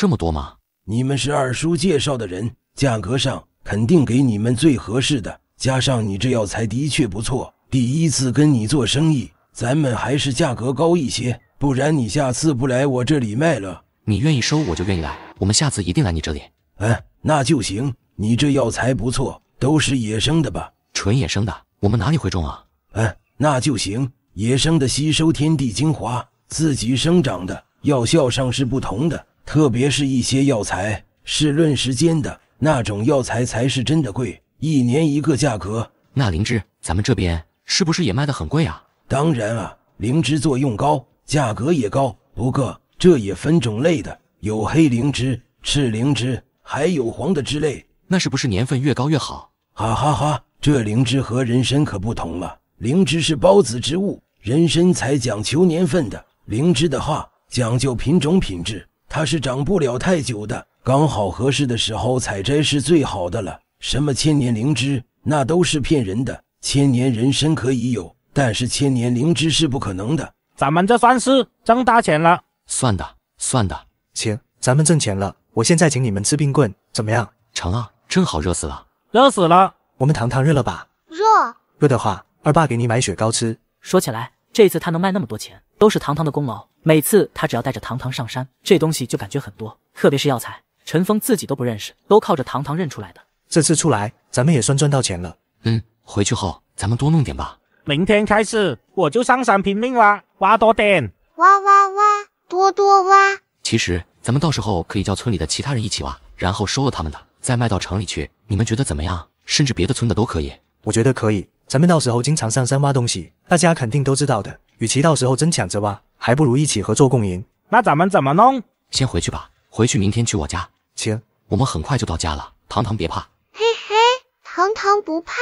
这么多吗？你们是二叔介绍的人，价格上肯定给你们最合适的。加上你这药材的确不错，第一次跟你做生意，咱们还是价格高一些，不然你下次不来我这里卖了。你愿意收我就愿意来，我们下次一定来你这里。哎，那就行。你这药材不错，都是野生的吧？纯野生的，我们哪里会种啊？哎，那就行。野生的吸收天地精华，自己生长的，药效上是不同的。特别是一些药材是论时间的，那种药材才是真的贵，一年一个价格。那灵芝，咱们这边是不是也卖得很贵啊？当然啊，灵芝作用高，价格也高。不过这也分种类的，有黑灵芝、赤灵芝，还有黄的之类。那是不是年份越高越好？哈哈哈，这灵芝和人参可不同了。灵芝是孢子植物，人参才讲求年份的。灵芝的话，讲究品种品质。它是长不了太久的，刚好合适的时候采摘是最好的了。什么千年灵芝，那都是骗人的。千年人参可以有，但是千年灵芝是不可能的。咱们这算是挣大钱了，算的，算的。行，咱们挣钱了，我现在请你们吃冰棍，怎么样？成啊，正好热死了，热死了。我们糖糖热了吧？热热的话，二爸给你买雪糕吃。说起来。这次他能卖那么多钱，都是糖糖的功劳。每次他只要带着糖糖上山，这东西就感觉很多，特别是药材，陈峰自己都不认识，都靠着糖糖认出来的。这次出来，咱们也算赚到钱了。嗯，回去后咱们多弄点吧。明天开始我就上山拼命挖，挖多点，挖挖挖，多多挖。其实咱们到时候可以叫村里的其他人一起挖，然后收了他们的，再卖到城里去。你们觉得怎么样？甚至别的村的都可以。我觉得可以。咱们到时候经常上山挖东西，大家肯定都知道的。与其到时候争抢着挖，还不如一起合作共赢。那咱们怎么弄？先回去吧，回去明天去我家。行，我们很快就到家了。糖糖别怕，嘿嘿，糖糖不怕。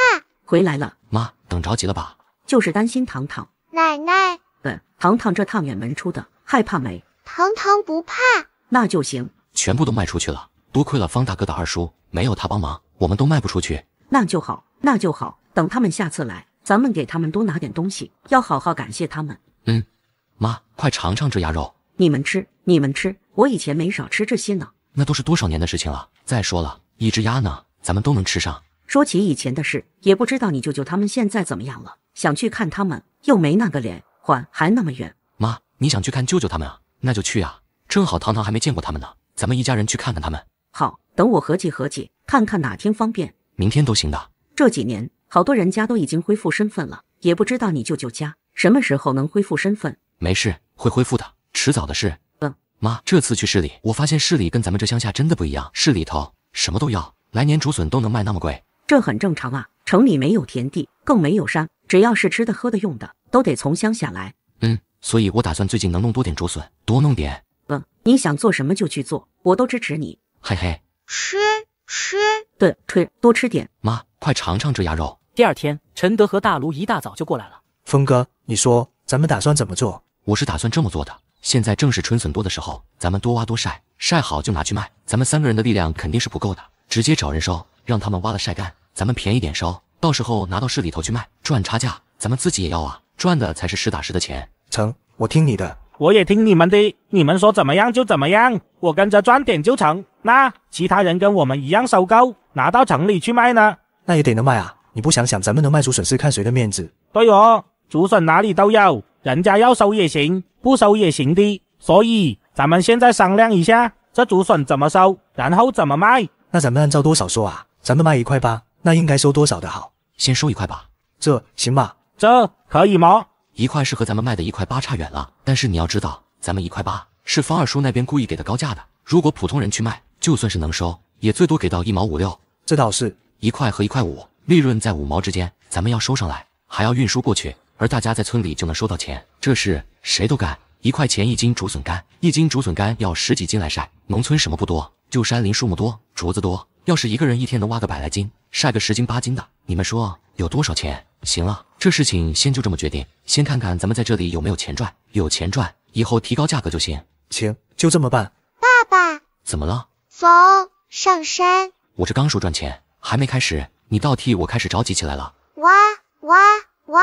回来了，妈，等着急了吧？就是担心糖糖。奶奶，嗯，糖糖这趟远门出的，害怕没？糖糖不怕，那就行。全部都卖出去了，多亏了方大哥的二叔，没有他帮忙，我们都卖不出去。那就好，那就好。等他们下次来，咱们给他们多拿点东西，要好好感谢他们。嗯，妈，快尝尝这鸭肉。你们吃，你们吃，我以前没少吃这些呢。那都是多少年的事情了。再说了，一只鸭呢，咱们都能吃上。说起以前的事，也不知道你舅舅他们现在怎么样了。想去看他们，又没那个脸，还还那么远。妈，你想去看舅舅他们啊？那就去啊，正好糖糖还没见过他们呢，咱们一家人去看看他们。好，等我合计合计，看看哪天方便。明天都行的。这几年。好多人家都已经恢复身份了，也不知道你舅舅家什么时候能恢复身份。没事，会恢复的，迟早的事。嗯，妈，这次去市里，我发现市里跟咱们这乡下真的不一样。市里头什么都要，来年竹笋都能卖那么贵，这很正常啊。城里没有田地，更没有山，只要是吃的、喝的、用的，都得从乡下来。嗯，所以我打算最近能弄多点竹笋，多弄点。嗯，你想做什么就去做，我都支持你。嘿嘿，吃吃，对，吃，多吃点，妈。快尝尝这鸭肉。第二天，陈德和大卢一大早就过来了。峰哥，你说咱们打算怎么做？我是打算这么做的。现在正是春笋多的时候，咱们多挖多晒，晒好就拿去卖。咱们三个人的力量肯定是不够的，直接找人收，让他们挖了晒干，咱们便宜点收，到时候拿到市里头去卖，赚差价。咱们自己也要啊，赚的才是实打实的钱。成，我听你的，我也听你们的，你们说怎么样就怎么样，我跟着赚点就成。那其他人跟我们一样收购，拿到城里去卖呢？那也得能卖啊！你不想想，咱们能卖出笋是看谁的面子。对哦，竹笋哪里都有，人家要收也行，不收也行的。所以咱们现在商量一下，这竹笋怎么收，然后怎么卖？那咱们按照多少收啊？咱们卖一块八，那应该收多少的好？先收一块吧，这行吧？这可以吗？一块是和咱们卖的一块八差远了，但是你要知道，咱们一块八是方二叔那边故意给的高价的。如果普通人去卖，就算是能收，也最多给到一毛五六。这倒是。一块和一块五，利润在五毛之间，咱们要收上来，还要运输过去，而大家在村里就能收到钱，这事谁都干。一块钱一斤竹笋干，一斤竹笋干要十几斤来晒，农村什么不多，就山林树木多，竹子多，要是一个人一天能挖个百来斤，晒个十斤八斤的，你们说有多少钱？行了，这事情先就这么决定，先看看咱们在这里有没有钱赚，有钱赚以后提高价格就行。行，就这么办。爸爸，怎么了？走，上山。我这刚说赚钱。还没开始，你倒替我开始着急起来了。哇哇哇！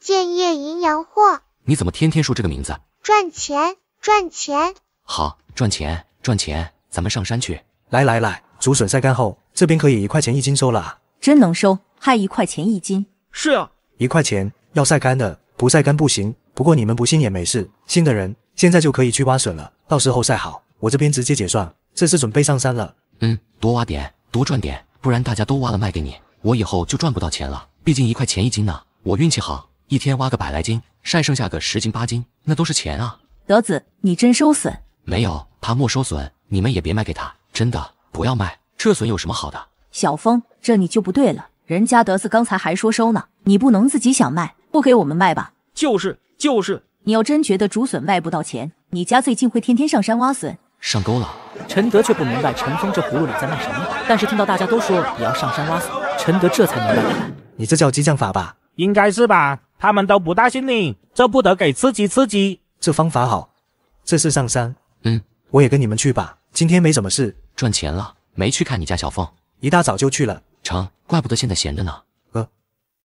建业银洋货，你怎么天天说这个名字？赚钱赚钱，好赚钱赚钱，咱们上山去！来来来，竹笋晒干后，这边可以一块钱一斤收了。真能收，还一块钱一斤。是啊，一块钱要晒干的，不晒干不行。不过你们不信也没事，信的人现在就可以去挖笋了，到时候晒好，我这边直接结算。这次准备上山了，嗯，多挖点多赚点。不然大家都挖了卖给你，我以后就赚不到钱了。毕竟一块钱一斤呢，我运气好，一天挖个百来斤，晒剩下个十斤八斤，那都是钱啊。德子，你真收笋？没有，他没收笋，你们也别卖给他，真的不要卖。这笋有什么好的？小峰，这你就不对了，人家德子刚才还说收呢，你不能自己想卖，不给我们卖吧？就是就是，你要真觉得竹笋卖不到钱，你家最近会天天上山挖笋？上钩了。陈德却不明白陈峰这葫芦里在卖什么，但是听到大家都说也要上山挖笋，陈德这才明白。你这叫激将法吧？应该是吧，他们都不大信你，这不得给刺激刺激？这方法好，这是上山，嗯，我也跟你们去吧。今天没什么事，赚钱了没？去看你家小凤？一大早就去了，成，怪不得现在闲着呢。